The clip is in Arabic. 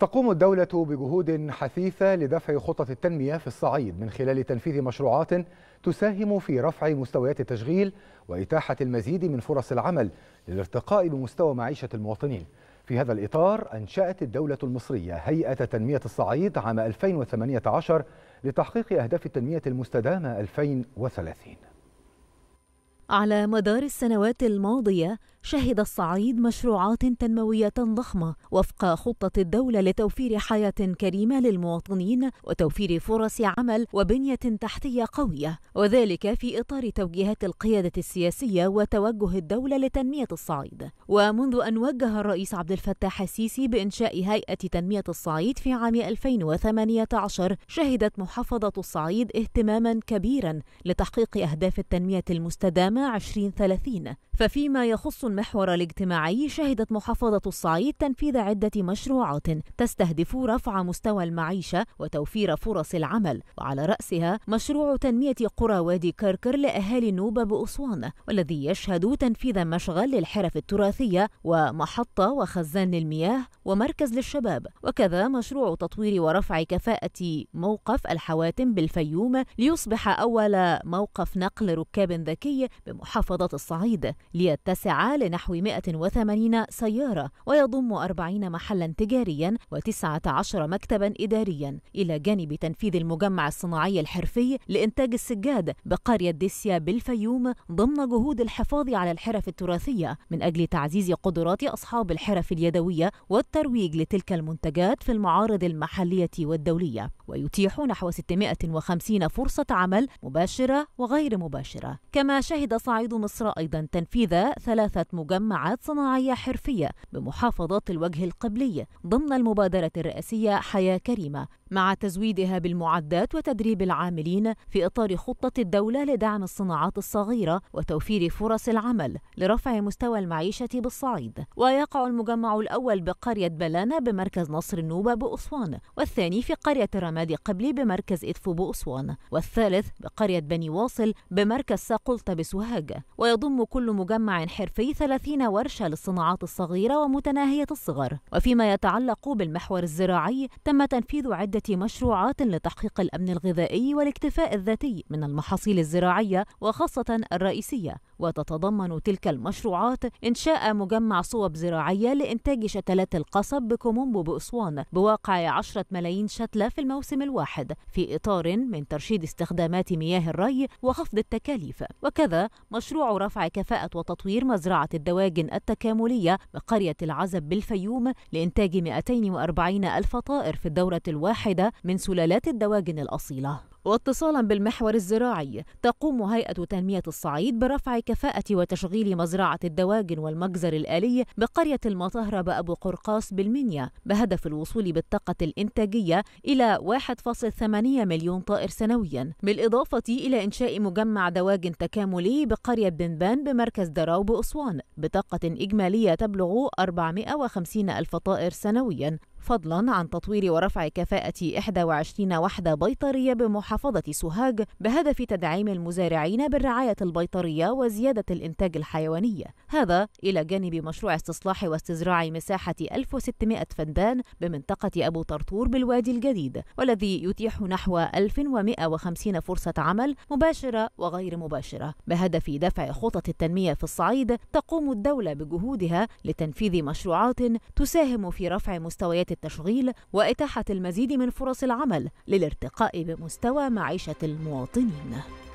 تقوم الدولة بجهود حثيثة لدفع خطط التنمية في الصعيد من خلال تنفيذ مشروعات تساهم في رفع مستويات التشغيل وإتاحة المزيد من فرص العمل للارتقاء بمستوى معيشة المواطنين في هذا الإطار أنشأت الدولة المصرية هيئة تنمية الصعيد عام 2018 لتحقيق أهداف التنمية المستدامة 2030 على مدار السنوات الماضية شهد الصعيد مشروعات تنموية ضخمة وفق خطة الدولة لتوفير حياة كريمة للمواطنين وتوفير فرص عمل وبنية تحتية قوية وذلك في إطار توجيهات القيادة السياسية وتوجه الدولة لتنمية الصعيد ومنذ أن وجه الرئيس عبد الفتاح السيسي بإنشاء هيئة تنمية الصعيد في عام 2018 شهدت محافظة الصعيد اهتماما كبيرا لتحقيق أهداف التنمية المستدامة 2030 ففيما يخص المحور الاجتماعي شهدت محافظة الصعيد تنفيذ عدة مشروعات تستهدف رفع مستوى المعيشة وتوفير فرص العمل وعلى رأسها مشروع تنمية قرى وادي كركر لأهالي النوبة بأسوان والذي يشهد تنفيذ مشغل للحرف التراثية ومحطة وخزان للمياه ومركز للشباب وكذا مشروع تطوير ورفع كفاءة موقف الحواتم بالفيوم ليصبح أول موقف نقل ركاب ذكي بمحافظة الصعيد ليتسع لنحو 180 سيارة ويضم 40 محلا تجاريا و19 مكتبا إداريا إلى جانب تنفيذ المجمع الصناعي الحرفي لإنتاج السجاد بقرية ديسيا بالفيوم ضمن جهود الحفاظ على الحرف التراثية من أجل تعزيز قدرات أصحاب الحرف اليدوية والترويج لتلك المنتجات في المعارض المحلية والدولية ويتيح نحو 650 فرصة عمل مباشرة وغير مباشرة كما شهد صعيد مصر أيضا تنفيذ تنفيذ ثلاثة مجمعات صناعية حرفية بمحافظات الوجه القبلي ضمن المبادرة الرئاسية حياة كريمة مع تزويدها بالمعدات وتدريب العاملين في إطار خطة الدولة لدعم الصناعات الصغيرة وتوفير فرص العمل لرفع مستوى المعيشة بالصعيد ويقع المجمع الأول بقرية بلانة بمركز نصر النوبة بأسوان والثاني في قرية رمادي قبلي بمركز إدفو بأسوان والثالث بقرية بني واصل بمركز ساقلطة بسوهاج ويضم كل مجمع حرفي 30 ورشة للصناعات الصغيرة ومتناهية الصغر وفيما يتعلق بالمحور الزراعي تم تنفيذ عدة عدة مشروعات لتحقيق الأمن الغذائي والاكتفاء الذاتي من المحاصيل الزراعية وخاصة الرئيسية وتتضمن تلك المشروعات إنشاء مجمع صوب زراعية لإنتاج شتلات القصب بكومومبو بأسوان بواقع 10 ملايين شتلة في الموسم الواحد في إطار من ترشيد استخدامات مياه الري وخفض التكاليف وكذا مشروع رفع كفاءة وتطوير مزرعة الدواجن التكاملية بقرية العزب بالفيوم لإنتاج 240 ألف طائر في الدورة الواحدة واحدة من سلالات الدواجن الأصيلة واتصالا بالمحور الزراعي تقوم هيئة تنمية الصعيد برفع كفاءة وتشغيل مزرعة الدواجن والمجزر الآلي بقرية المطهرة بأبو قرقاس بالمنيا بهدف الوصول بالطاقة الإنتاجية إلى 1.8 مليون طائر سنويا بالإضافة إلى إنشاء مجمع دواجن تكاملي بقرية بنبان بمركز دراو بأسوان بطاقة إجمالية تبلغ 450 ألف طائر سنويا فضلا عن تطوير ورفع كفاءة 21 وحدة بيطرية بمحافظة سوهاج بهدف تدعيم المزارعين بالرعاية البيطرية وزيادة الإنتاج الحيواني هذا إلى جانب مشروع استصلاح واستزراع مساحة 1600 فدان بمنطقة أبو طرطور بالوادي الجديد والذي يتيح نحو 1150 فرصة عمل مباشرة وغير مباشرة بهدف دفع خطط التنمية في الصعيد تقوم الدولة بجهودها لتنفيذ مشروعات تساهم في رفع مستويات التشغيل وإتاحة المزيد من فرص العمل للارتقاء بمستوى معيشة المواطنين